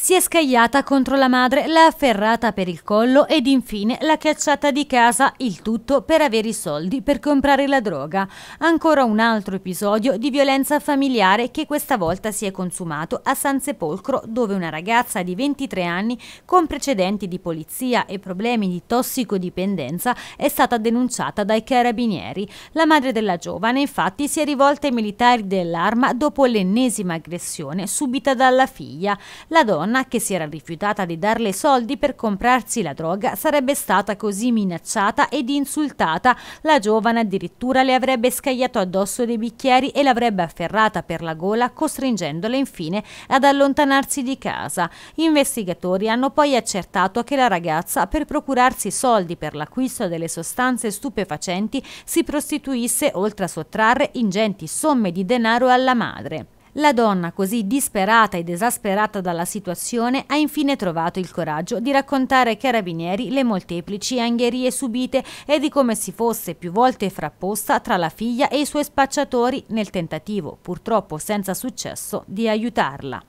Si è scagliata contro la madre, l'ha afferrata per il collo ed infine l'ha cacciata di casa, il tutto per avere i soldi per comprare la droga. Ancora un altro episodio di violenza familiare che questa volta si è consumato a San Sepolcro, dove una ragazza di 23 anni con precedenti di polizia e problemi di tossicodipendenza è stata denunciata dai carabinieri. La madre della giovane infatti si è rivolta ai militari dell'arma dopo l'ennesima aggressione subita dalla figlia. La donna donna che si era rifiutata di darle soldi per comprarsi la droga sarebbe stata così minacciata ed insultata. La giovane addirittura le avrebbe scagliato addosso dei bicchieri e l'avrebbe afferrata per la gola costringendola infine ad allontanarsi di casa. Gli investigatori hanno poi accertato che la ragazza per procurarsi soldi per l'acquisto delle sostanze stupefacenti si prostituisse oltre a sottrarre ingenti somme di denaro alla madre. La donna, così disperata ed esasperata dalla situazione, ha infine trovato il coraggio di raccontare ai carabinieri le molteplici angherie subite e di come si fosse più volte frapposta tra la figlia e i suoi spacciatori nel tentativo, purtroppo senza successo, di aiutarla.